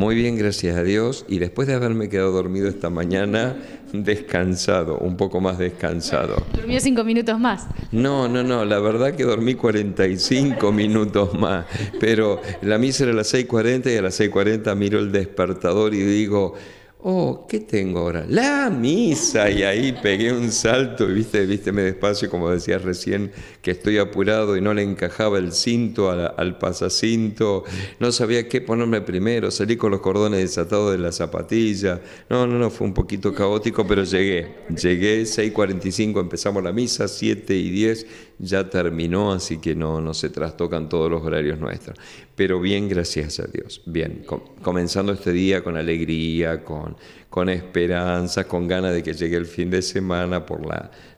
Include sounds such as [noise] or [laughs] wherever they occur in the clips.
Muy bien, gracias a Dios. Y después de haberme quedado dormido esta mañana, descansado, un poco más descansado. ¿Durmió cinco minutos más? No, no, no. La verdad que dormí 45 minutos más. Pero la misa era a las 6.40 y a las 6.40 miro el despertador y digo oh, ¿qué tengo ahora? La misa. Y ahí pegué un salto, viste, viste, me despacio, como decías recién, que estoy apurado y no le encajaba el cinto al, pasacinto, no sabía qué ponerme primero, salí con los cordones desatados de la zapatilla. No, no, no, fue un poquito caótico, pero llegué. Llegué, 6.45 empezamos la misa, 7 y 10 ya terminó, así que no, no se trastocan todos los horarios nuestros. Pero bien, gracias a Dios. Bien, comenzando este día con alegría, con con, esperanza, con ganas de que llegue el fin de semana por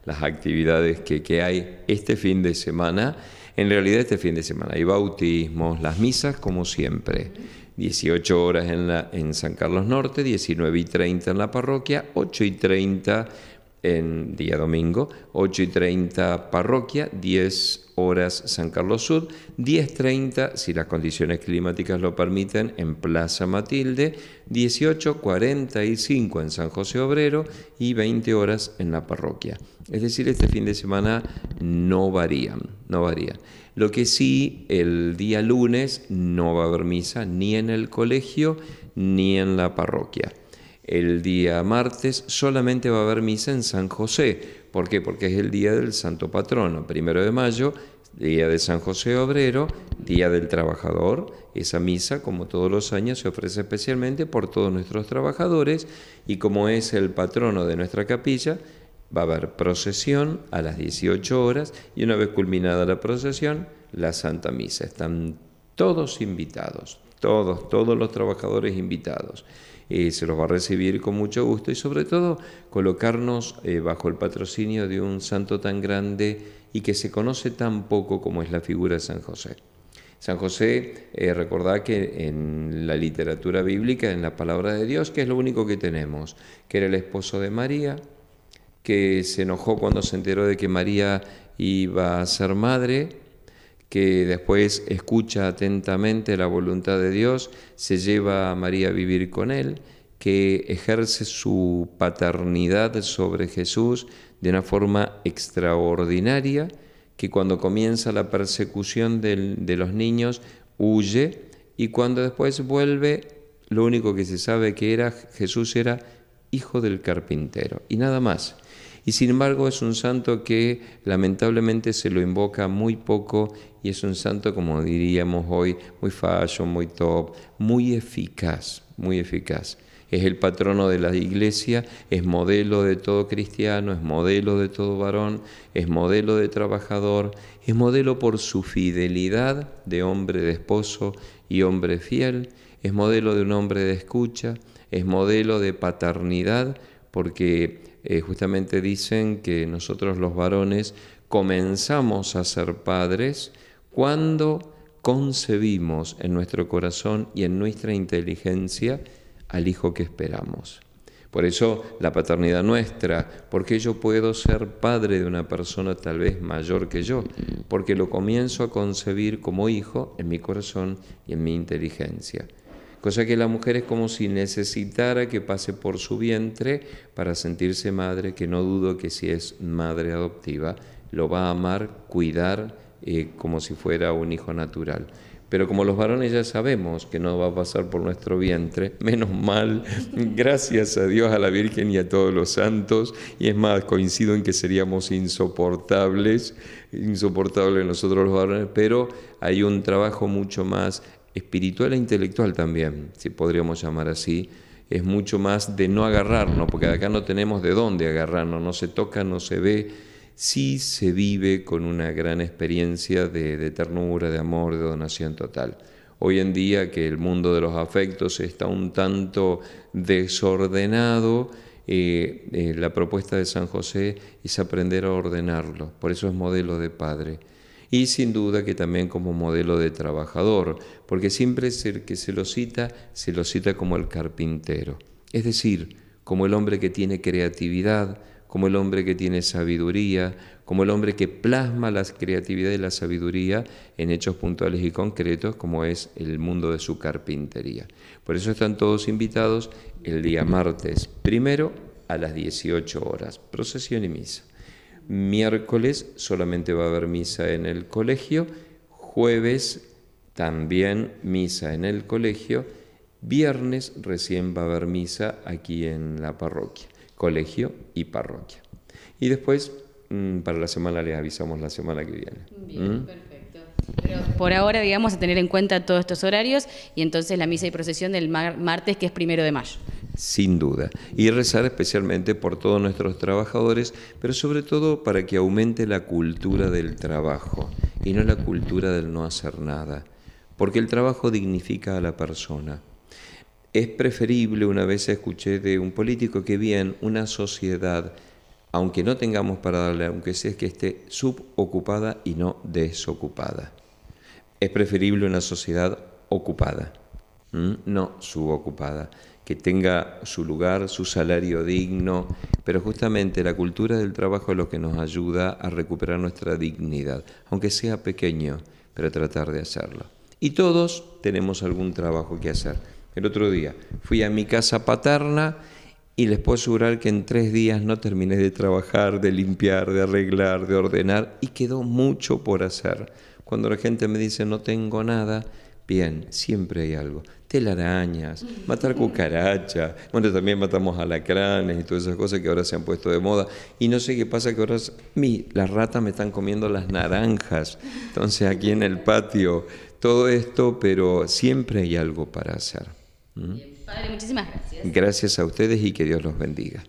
las actividades que, hay este fin de semana. En realidad este fin de semana hay bautismos, las misas como siempre. 18 horas en, la, en San Carlos Norte, 19 y 30 en la parroquia, 8 y 30 en día domingo, 8 y 30 parroquia, 10 horas San Carlos Sur, 10.30 si las condiciones climáticas lo permiten en Plaza Matilde, 18.45 en San José Obrero y 20 horas en la parroquia. Es decir, este fin de semana no varían, no varían. Lo que sí, el día lunes no va a haber misa ni en el colegio ni en la parroquia. El día martes solamente va a haber misa en San José. ¿Por qué? Porque es el día del Santo Patrono, primero de mayo, día de San José Obrero, día del trabajador. Esa misa, como todos los años, se ofrece especialmente por todos nuestros trabajadores y como es el patrono de nuestra capilla, va a haber procesión a las 18 horas y una vez culminada la procesión, la Santa Misa. Están todos invitados, todos, todos los trabajadores invitados se los va a recibir con mucho gusto y sobre todo colocarnos eh, bajo el patrocinio de un santo tan grande y que se conoce tan poco como es la figura de San José. San José, eh, recordá recordad que en la literatura bíblica, en la palabra de Dios, que es lo único que tenemos, que era el esposo de María, que se enojó cuando se enteró de que María iba a ser madre, que después escucha atentamente la voluntad de Dios, se lleva a María a vivir con él, que ejerce su paternidad sobre Jesús de una forma extraordinaria, que cuando comienza la persecución de los niños huye y cuando después vuelve, lo único que se sabe que era Jesús era hijo del carpintero y nada más. Y sin embargo es un santo que lamentablemente se lo invoca muy poco y es un santo, como diríamos hoy, muy fallo, muy top, muy eficaz, muy eficaz. Es el patrono de la iglesia, es modelo de todo cristiano, es modelo de todo varón, es modelo de trabajador, es modelo por su fidelidad de hombre de esposo y hombre fiel, es modelo de un hombre de escucha, es modelo de paternidad porque eh, justamente dicen que nosotros los varones comenzamos a ser padres cuando concebimos en nuestro corazón y en nuestra inteligencia al hijo que esperamos. Por eso la paternidad nuestra, porque yo puedo ser padre de una persona tal vez mayor que yo, porque lo comienzo a concebir como hijo en mi corazón y en mi inteligencia cosa que la mujer es como si necesitara que pase por su vientre para sentirse madre, que no dudo que si es madre adoptiva, lo va a amar, cuidar eh, como si fuera un hijo natural. Pero como los varones ya sabemos que no va a pasar por nuestro vientre, menos mal, [laughs] gracias a Dios, a la Virgen y a todos los santos, y es más, coincido en que seríamos insoportables, insoportables nosotros los varones, pero hay un trabajo mucho más espiritual e intelectual también, si podríamos llamar así, es mucho más de no agarrarnos, porque acá no tenemos de dónde agarrarnos, no se toca, no se ve, sí se vive con una gran experiencia de, ternura, de amor, de donación total. Hoy en día que el mundo de los afectos está un tanto desordenado, eh, eh, la propuesta de San José es aprender a ordenarlo, por eso es modelo de padre y sin duda que también como modelo de trabajador, porque siempre es el que se lo cita, se lo cita como el carpintero, es decir, como el hombre que tiene creatividad, como el hombre que tiene sabiduría, como el hombre que plasma la creatividad y la sabiduría en hechos puntuales y concretos, como es el mundo de su carpintería. Por eso están todos invitados el día martes, primero a las 18 horas, procesión y misa miércoles solamente va a haber misa en el colegio, jueves también misa en el colegio, viernes recién va a haber misa aquí en la parroquia, colegio y parroquia. Y después, mm, para la semana les avisamos la semana que viene. Bien, ¿Mm? por ahora, digamos, a tener en cuenta todos estos horarios y entonces la misa y procesión del martes, que es primero de mayo. Sin duda. Y rezar especialmente por todos nuestros trabajadores, pero sobre todo para que aumente la cultura del trabajo y no la cultura del no hacer nada. Porque el trabajo dignifica a la persona. Es preferible, una vez escuché de un político, que bien una sociedad aunque no tengamos para darle, aunque sea que esté subocupada y no desocupada. Es preferible una sociedad ocupada, no subocupada, que tenga su lugar, su salario digno, pero justamente la cultura del trabajo es lo que nos ayuda a recuperar nuestra dignidad, aunque sea pequeño, pero tratar de hacerlo. Y todos tenemos algún trabajo que hacer. El otro día fui a mi casa paterna, y les puedo asegurar que en tres días no terminé de trabajar, de limpiar, de arreglar, de ordenar y quedó mucho por hacer. Cuando la gente me dice no tengo nada, bien, siempre hay algo. Telarañas, [laughs] matar cucarachas, bueno, también matamos alacranes y todas esas cosas que ahora se han puesto de moda. Y no sé qué pasa que ahora mi, las ratas me están comiendo las naranjas. Entonces aquí en el patio, todo esto, pero siempre hay algo para hacer. ¿Mm? Padre, muchísimas gracias. Gracias a ustedes y que Dios los bendiga.